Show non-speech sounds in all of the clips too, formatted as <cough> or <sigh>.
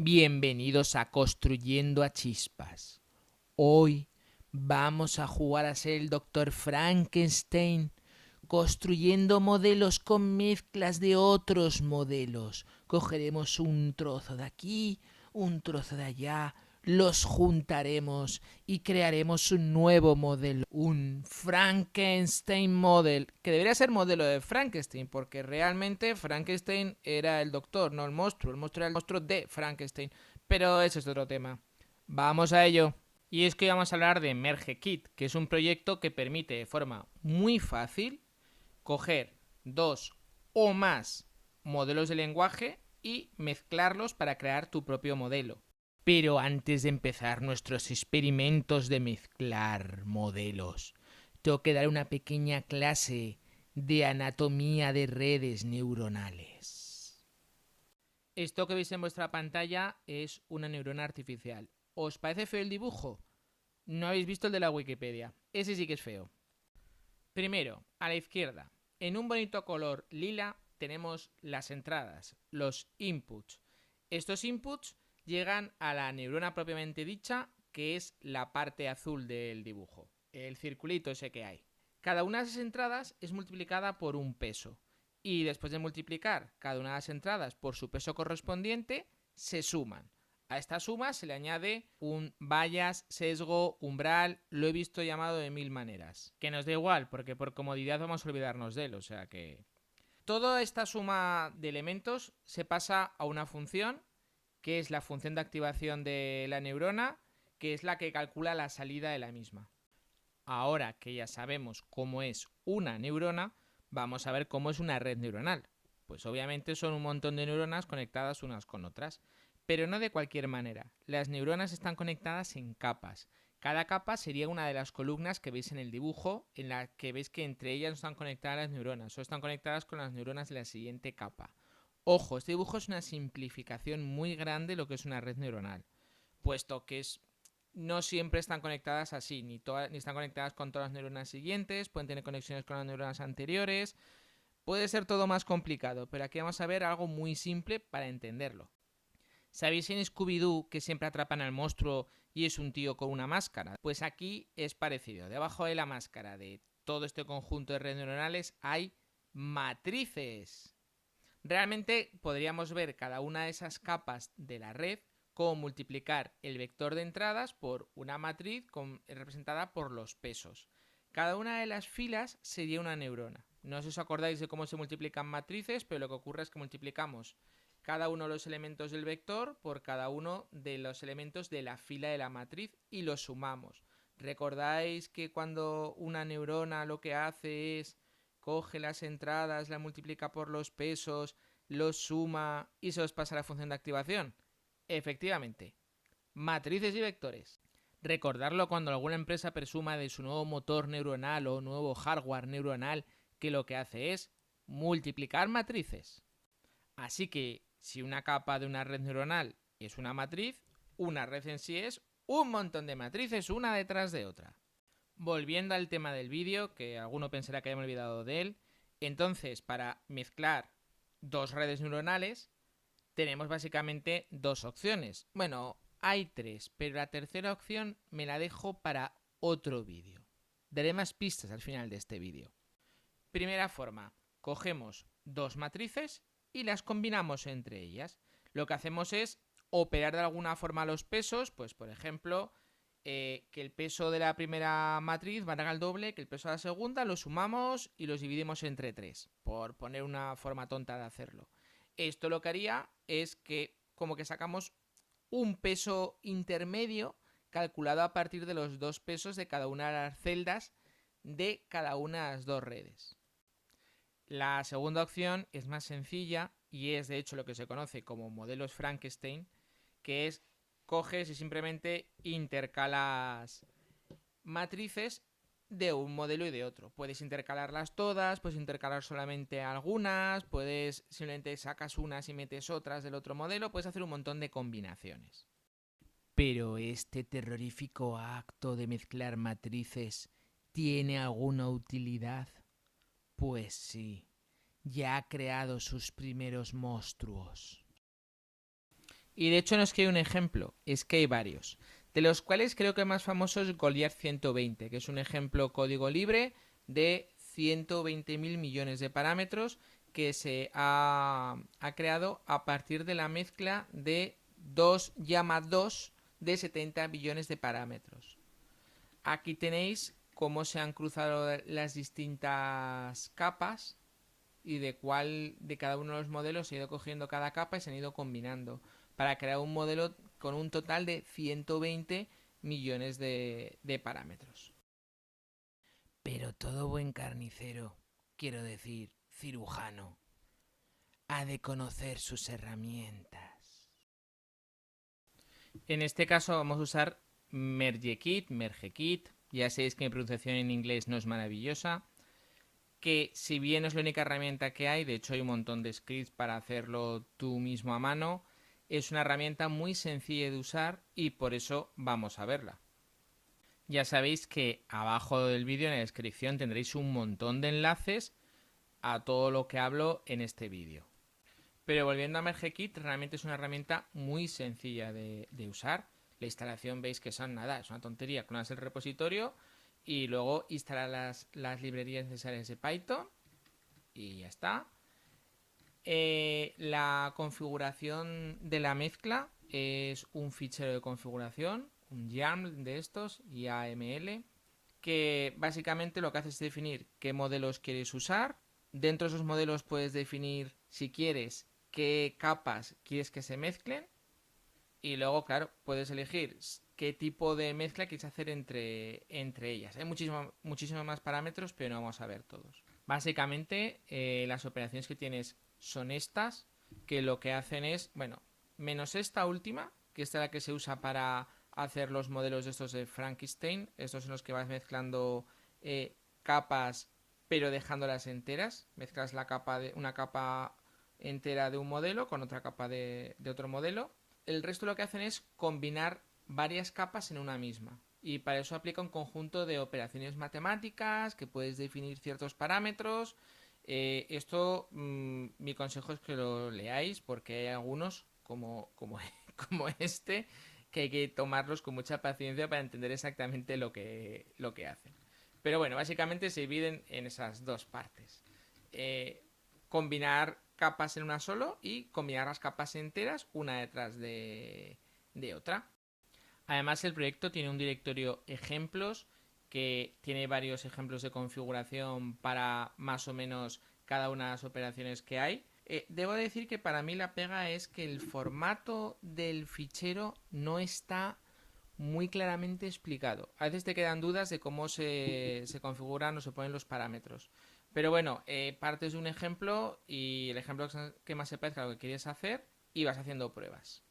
Bienvenidos a Construyendo a Chispas. Hoy vamos a jugar a ser el Dr. Frankenstein, construyendo modelos con mezclas de otros modelos. Cogeremos un trozo de aquí, un trozo de allá, los juntaremos y crearemos un nuevo modelo, un Frankenstein model, que debería ser modelo de Frankenstein, porque realmente Frankenstein era el doctor, no el monstruo, el monstruo era el monstruo de Frankenstein, pero ese es otro tema. Vamos a ello. Y es que hoy vamos a hablar de MergeKit, Kit, que es un proyecto que permite de forma muy fácil coger dos o más modelos de lenguaje y mezclarlos para crear tu propio modelo. Pero antes de empezar nuestros experimentos de mezclar modelos, tengo que dar una pequeña clase de anatomía de redes neuronales. Esto que veis en vuestra pantalla es una neurona artificial. ¿Os parece feo el dibujo? No habéis visto el de la Wikipedia. Ese sí que es feo. Primero, a la izquierda, en un bonito color lila tenemos las entradas, los inputs. Estos inputs llegan a la neurona propiamente dicha, que es la parte azul del dibujo, el circulito ese que hay. Cada una de esas entradas es multiplicada por un peso, y después de multiplicar cada una de las entradas por su peso correspondiente, se suman. A esta suma se le añade un vallas, sesgo, umbral, lo he visto llamado de mil maneras. Que nos da igual, porque por comodidad vamos a olvidarnos de él, o sea que... Toda esta suma de elementos se pasa a una función que es la función de activación de la neurona, que es la que calcula la salida de la misma. Ahora que ya sabemos cómo es una neurona, vamos a ver cómo es una red neuronal. Pues obviamente son un montón de neuronas conectadas unas con otras, pero no de cualquier manera. Las neuronas están conectadas en capas. Cada capa sería una de las columnas que veis en el dibujo, en la que veis que entre ellas están conectadas las neuronas, o están conectadas con las neuronas de la siguiente capa. Ojo, este dibujo es una simplificación muy grande de lo que es una red neuronal, puesto que no siempre están conectadas así, ni, ni están conectadas con todas las neuronas siguientes, pueden tener conexiones con las neuronas anteriores, puede ser todo más complicado, pero aquí vamos a ver algo muy simple para entenderlo. ¿Sabéis en Scooby-Doo que siempre atrapan al monstruo y es un tío con una máscara? Pues aquí es parecido. Debajo de la máscara de todo este conjunto de redes neuronales hay matrices. Realmente podríamos ver cada una de esas capas de la red como multiplicar el vector de entradas por una matriz representada por los pesos. Cada una de las filas sería una neurona. No sé si os acordáis de cómo se multiplican matrices, pero lo que ocurre es que multiplicamos cada uno de los elementos del vector por cada uno de los elementos de la fila de la matriz y los sumamos. ¿Recordáis que cuando una neurona lo que hace es coge las entradas, la multiplica por los pesos, los suma y se os pasa la función de activación. Efectivamente, matrices y vectores. Recordarlo cuando alguna empresa presuma de su nuevo motor neuronal o nuevo hardware neuronal que lo que hace es multiplicar matrices. Así que si una capa de una red neuronal es una matriz, una red en sí es un montón de matrices una detrás de otra. Volviendo al tema del vídeo, que alguno pensará que hayamos olvidado de él, entonces para mezclar dos redes neuronales tenemos básicamente dos opciones. Bueno, hay tres, pero la tercera opción me la dejo para otro vídeo. Daré más pistas al final de este vídeo. Primera forma, cogemos dos matrices y las combinamos entre ellas. Lo que hacemos es operar de alguna forma los pesos, pues por ejemplo, eh, que el peso de la primera matriz dar el doble que el peso de la segunda, lo sumamos y los dividimos entre 3, por poner una forma tonta de hacerlo. Esto lo que haría es que como que sacamos un peso intermedio calculado a partir de los dos pesos de cada una de las celdas de cada una de las dos redes. La segunda opción es más sencilla y es de hecho lo que se conoce como modelos Frankenstein, que es coges y simplemente intercalas matrices de un modelo y de otro. Puedes intercalarlas todas, puedes intercalar solamente algunas, puedes simplemente sacas unas y metes otras del otro modelo, puedes hacer un montón de combinaciones. Pero este terrorífico acto de mezclar matrices tiene alguna utilidad? Pues sí, ya ha creado sus primeros monstruos. Y de hecho no es que hay un ejemplo, es que hay varios. De los cuales creo que el más famoso es Goliath 120, que es un ejemplo código libre de 120.000 millones de parámetros que se ha, creado a partir de la mezcla de dos llama 2 de 70 billones de parámetros. Aquí tenéis cómo se han cruzado las distintas capas y de cuál de cada uno de los modelos se ha ido cogiendo cada capa y se han ido combinando para crear un modelo con un total de 120 millones de, parámetros. Pero todo buen carnicero, quiero decir, cirujano, ha de conocer sus herramientas. En este caso vamos a usar mergekit, mergekit, ya sabéis que mi pronunciación en inglés no es maravillosa, que si bien es la única herramienta que hay, de hecho hay un montón de scripts para hacerlo tú mismo a mano, es una herramienta muy sencilla de usar y por eso vamos a verla. Ya sabéis que abajo del vídeo en la descripción tendréis un montón de enlaces a todo lo que hablo en este vídeo. Pero volviendo a MergeKit, realmente es una herramienta muy sencilla de, usar. La instalación veis que son nada, es una tontería. Clonas el repositorio y luego instalar las, las librerías necesarias de Python y ya está. Eh, la configuración de la mezcla es un fichero de configuración, un YAML de estos y que básicamente lo que hace es definir qué modelos quieres usar. Dentro de esos modelos puedes definir si quieres qué capas quieres que se mezclen y luego, claro, puedes elegir qué tipo de mezcla quieres hacer entre, entre ellas. Hay muchísimos más parámetros, pero no vamos a ver todos. Básicamente, eh, las operaciones que tienes son estas, que lo que hacen es, bueno, menos esta última, que esta es la que se usa para hacer los modelos de estos de Frankenstein, estos en los que vas mezclando eh, capas pero dejándolas enteras, mezclas la capa de, una capa entera de un modelo con otra capa de otro modelo. El resto lo que hacen es combinar varias capas en una misma y para eso aplica un conjunto de operaciones matemáticas que puedes definir ciertos parámetros. Eh, esto, mm, mi consejo es que lo leáis porque hay algunos <laughs> como, este que hay que tomarlos con mucha paciencia para entender exactamente lo que, lo que hacen. Pero bueno, básicamente se dividen en esas dos partes. Eh, combinar capas en una solo y combinar las capas enteras una detrás de otra. Además, el proyecto tiene un directorio ejemplos que tiene varios ejemplos de configuración para más o menos cada una de las operaciones que hay. Eh, debo decir que para mí la pega es que el formato del fichero no está muy claramente explicado. A veces te quedan dudas de cómo se, configuran o se ponen los parámetros. Pero bueno, eh, partes de un ejemplo y el ejemplo que más se parezca a lo que quieres hacer y vas haciendo pruebas.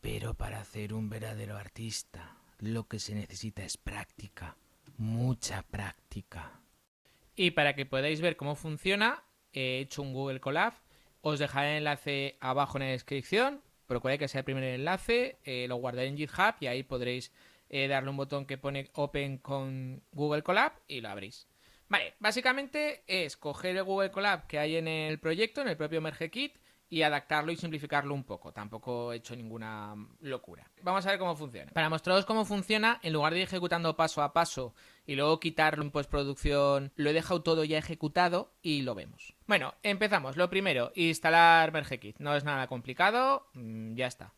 Pero para ser un verdadero artista, lo que se necesita es práctica, mucha práctica. Y para que podáis ver cómo funciona, he hecho un Google Collab. Os dejaré el enlace abajo en la descripción. Procure que sea el primer enlace, eh, lo guardaré en GitHub y ahí podréis eh, darle un botón que pone Open con Google Colab y lo abréis. Vale, básicamente es coger el Google Colab que hay en el proyecto, en el propio Merge Kit, y adaptarlo y simplificarlo un poco. Tampoco he hecho ninguna locura. Vamos a ver cómo funciona. Para mostraros cómo funciona, en lugar de ir ejecutando paso a paso y luego quitarlo en postproducción, lo he dejado todo ya ejecutado y lo vemos. Bueno, empezamos. Lo primero, instalar MergeKit. No es nada complicado, mm, ya está.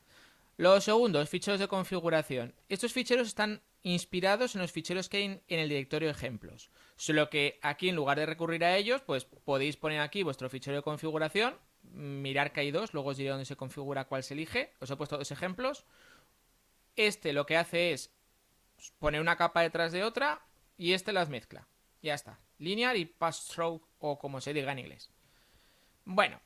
Lo segundo, ficheros de configuración. Estos ficheros están inspirados en los ficheros que hay en el directorio ejemplos. Solo que aquí, en lugar de recurrir a ellos, pues podéis poner aquí vuestro fichero de configuración mirar que hay dos, luego os diré dónde se configura cuál se elige. Os he puesto dos ejemplos. Este lo que hace es poner una capa detrás de otra y este las mezcla. Ya está. Linear y pass through o como se diga en inglés. Bueno.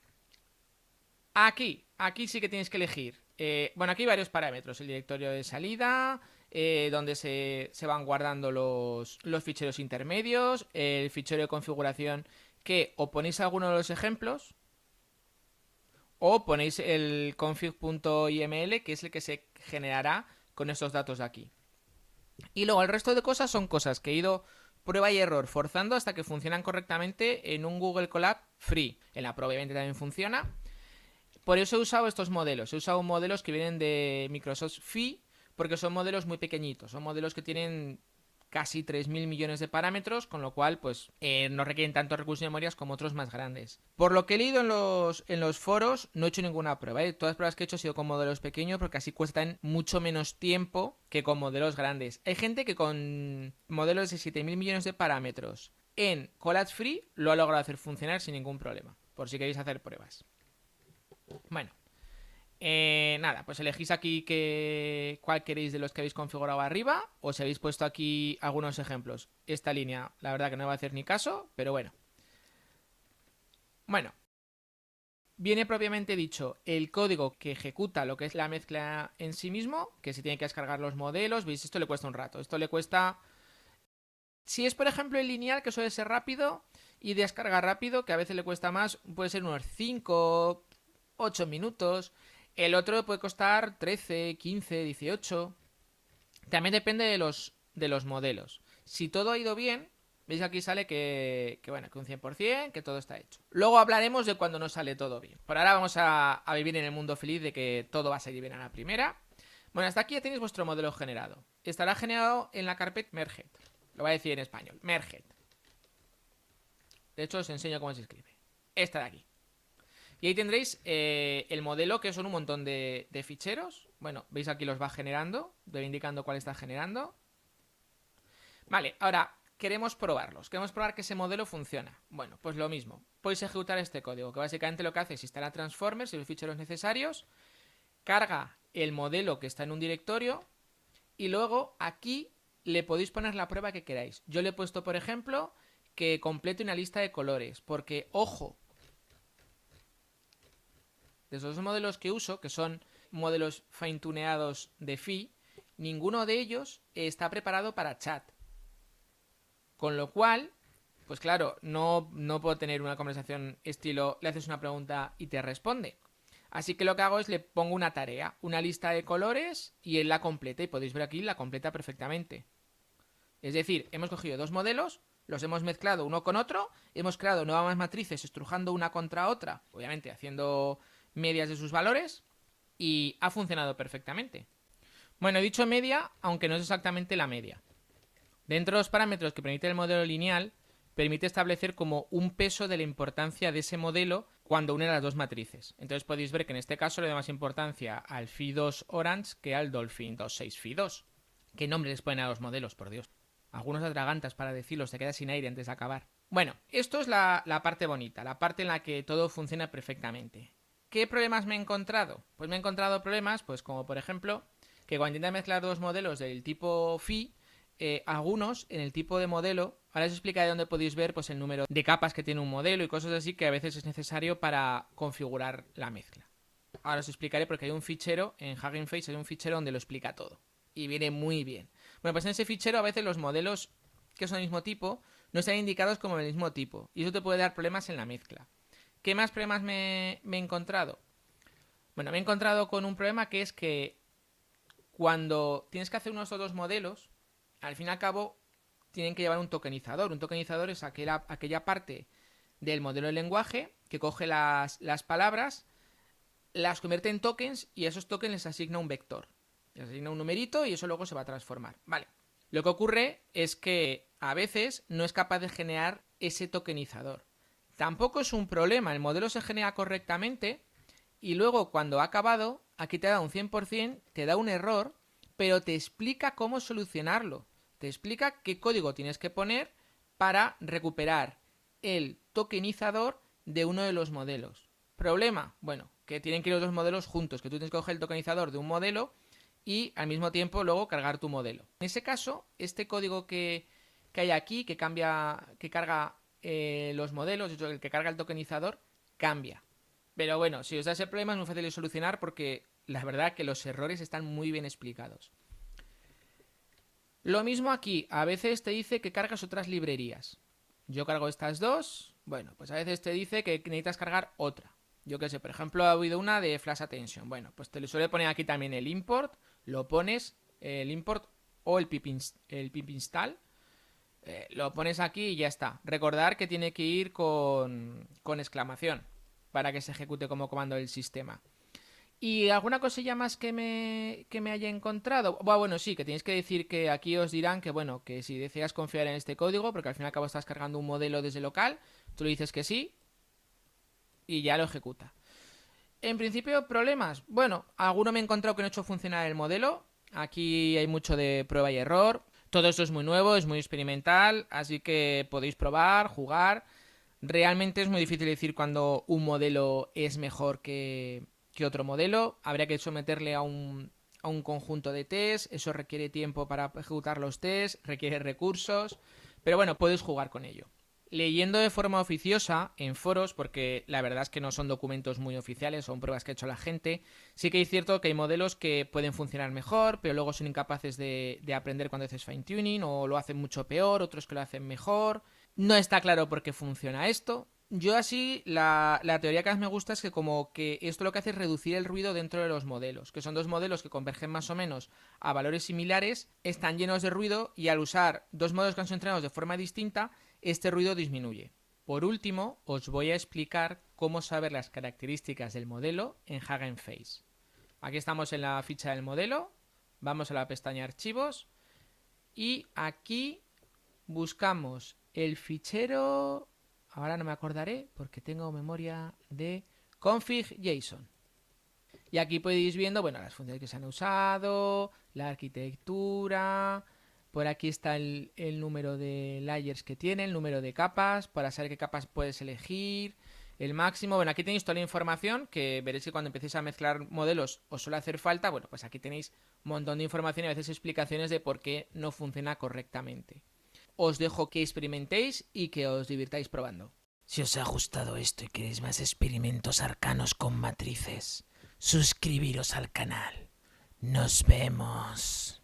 Aquí, aquí sí que tienes que elegir. Eh, bueno, aquí hay varios parámetros. El directorio de salida, eh, donde se, van guardando los, los ficheros intermedios, el fichero de configuración que o ponéis alguno de los ejemplos, o ponéis el config.iml, que es el que se generará con estos datos de aquí. Y luego el resto de cosas son cosas que he ido prueba y error, forzando hasta que funcionan correctamente en un Google Colab free. la la obviamente también funciona. Por eso he usado estos modelos. He usado modelos que vienen de Microsoft Free porque son modelos muy pequeñitos. Son modelos que tienen casi 3.000 millones de parámetros, con lo cual pues eh, no requieren tanto recursos de memoria como otros más grandes. Por lo que he leído en los, en los foros, no he hecho ninguna prueba. ¿eh? Todas las pruebas que he hecho han sido con modelos pequeños porque así cuestan mucho menos tiempo que con modelos grandes. Hay gente que con modelos de 7.000 millones de parámetros en Collapse Free lo ha logrado hacer funcionar sin ningún problema, por si queréis hacer pruebas. Bueno, eh, nada, pues elegís aquí que, cuál queréis de los que habéis configurado arriba o si habéis puesto aquí algunos ejemplos. Esta línea, la verdad que no va a hacer ni caso, pero bueno. Bueno, viene propiamente dicho el código que ejecuta lo que es la mezcla en sí mismo, que se tiene que descargar los modelos. Veis, esto le cuesta un rato. Esto le cuesta... Si es, por ejemplo, el lineal, que suele ser rápido, y descarga rápido, que a veces le cuesta más, puede ser unos 5, 8 minutos. El otro puede costar 13, 15, 18. También depende de los, de los modelos. Si todo ha ido bien, veis aquí sale que, bueno, que un 100%, que todo está hecho. Luego hablaremos de cuando no sale todo bien. Por ahora vamos a, vivir en el mundo feliz de que todo va a salir bien a la primera. Bueno, hasta aquí ya tenéis vuestro modelo generado. Estará generado en la carpeta Merget. Lo voy a decir en español. Merget. De hecho, os enseño cómo se escribe. Esta de aquí. Y ahí tendréis eh, el modelo que son un montón de, ficheros. Bueno, veis aquí los va generando, voy indicando cuál está generando. Vale, ahora queremos probarlos, queremos probar que ese modelo funciona. Bueno, pues lo mismo, podéis ejecutar este código, que básicamente lo que hace es instalar transformers y los ficheros necesarios, carga el modelo que está en un directorio y luego aquí le podéis poner la prueba que queráis. Yo le he puesto, por ejemplo, que complete una lista de colores, porque, ojo, de esos dos modelos que uso, que son modelos fine-tuneados de FI, ninguno de ellos está preparado para chat. Con lo cual, pues claro, no, no puedo tener una conversación estilo le haces una pregunta y te responde. Así que lo que hago es le pongo una tarea, una lista de colores y él la completa. Y podéis ver aquí, la completa perfectamente. Es decir, hemos cogido dos modelos, los hemos mezclado uno con otro, hemos creado nuevas matrices estrujando una contra otra, obviamente haciendo medias de sus valores y ha funcionado perfectamente. Bueno, he dicho media, aunque no es exactamente la media. Dentro de los parámetros que permite el modelo lineal, permite establecer como un peso de la importancia de ese modelo cuando une las dos matrices. Entonces podéis ver que en este caso le da más importancia al Phi2 Orange que al Dolphin 26 Phi2. ¿Qué nombre les ponen a los modelos, por Dios? Algunos atragantas para decirlo, se queda sin aire antes de acabar. Bueno, esto es la parte bonita, la parte en la que todo funciona perfectamente. ¿Qué problemas me he encontrado? Pues me he encontrado problemas, pues como por ejemplo, que cuando intentas mezclar dos modelos del tipo phi, eh, algunos en el tipo de modelo, ahora os explicaré dónde podéis ver pues, el número de capas que tiene un modelo y cosas así que a veces es necesario para configurar la mezcla. Ahora os explicaré porque hay un fichero en Hugging Face, hay un fichero donde lo explica todo y viene muy bien. Bueno, pues en ese fichero a veces los modelos que son del mismo tipo no están indicados como del mismo tipo y eso te puede dar problemas en la mezcla. ¿Qué más problemas me, he encontrado? Bueno, me he encontrado con un problema que es que cuando tienes que hacer unos o dos modelos, al fin y al cabo tienen que llevar un tokenizador. Un tokenizador es aquella, parte del modelo de lenguaje que coge las, palabras, las convierte en tokens y a esos tokens les asigna un vector. Les asigna un numerito y eso luego se va a transformar. Vale. Lo que ocurre es que a veces no es capaz de generar ese tokenizador. Tampoco es un problema, el modelo se genera correctamente y luego cuando ha acabado, aquí te da un 100%, te da un error, pero te explica cómo solucionarlo. Te explica qué código tienes que poner para recuperar el tokenizador de uno de los modelos. Problema, bueno, que tienen que ir los dos modelos juntos, que tú tienes que coger el tokenizador de un modelo y al mismo tiempo luego cargar tu modelo. En ese caso, este código que, que hay aquí, que, cambia, que carga eh, los modelos, el que carga el tokenizador, cambia. Pero bueno, si os da ese problema es muy fácil de solucionar porque la verdad que los errores están muy bien explicados. Lo mismo aquí, a veces te dice que cargas otras librerías. Yo cargo estas dos, bueno, pues a veces te dice que necesitas cargar otra. Yo qué sé, por ejemplo, ha habido una de Flash Attention. Bueno, pues te le suele poner aquí también el import, lo pones, el import o el pip, el pip install, eh, lo pones aquí y ya está. Recordar que tiene que ir con, exclamación para que se ejecute como comando del sistema. ¿Y alguna cosilla más que me, que me haya encontrado? Bueno, sí, que tienes que decir que aquí os dirán que, bueno, que si deseas confiar en este código, porque al fin y al cabo estás cargando un modelo desde local, tú le dices que sí y ya lo ejecuta. En principio, problemas. Bueno, alguno me he encontrado que no he hecho funcionar el modelo. Aquí hay mucho de prueba y error. Todo esto es muy nuevo, es muy experimental, así que podéis probar, jugar. Realmente es muy difícil decir cuando un modelo es mejor que, otro modelo. Habría que someterle a un, conjunto de test, eso requiere tiempo para ejecutar los test, requiere recursos, pero bueno, podéis jugar con ello leyendo de forma oficiosa en foros, porque la verdad es que no son documentos muy oficiales, son pruebas que ha hecho la gente, sí que es cierto que hay modelos que pueden funcionar mejor, pero luego son incapaces de, aprender cuando haces fine tuning, o lo hacen mucho peor, otros que lo hacen mejor. No está claro por qué funciona esto. Yo así, la, la, teoría que más me gusta es que como que esto lo que hace es reducir el ruido dentro de los modelos, que son dos modelos que convergen más o menos a valores similares, están llenos de ruido y al usar dos modelos que han sido entrenados de forma distinta, este ruido disminuye. Por último, os voy a explicar cómo saber las características del modelo en Hagenface. Aquí estamos en la ficha del modelo, vamos a la pestaña Archivos y aquí buscamos el fichero, ahora no me acordaré porque tengo memoria de config.json. Y aquí podéis viendo, bueno, las funciones que se han usado, la arquitectura, por aquí está el, número de layers que tiene, el número de capas, para saber qué capas puedes elegir, el máximo. Bueno, aquí tenéis toda la información que veréis que cuando empecéis a mezclar modelos os suele hacer falta. Bueno, pues aquí tenéis un montón de información y a veces explicaciones de por qué no funciona correctamente. Os dejo que experimentéis y que os divirtáis probando. Si os ha gustado esto y queréis más experimentos arcanos con matrices, suscribiros al canal. Nos vemos.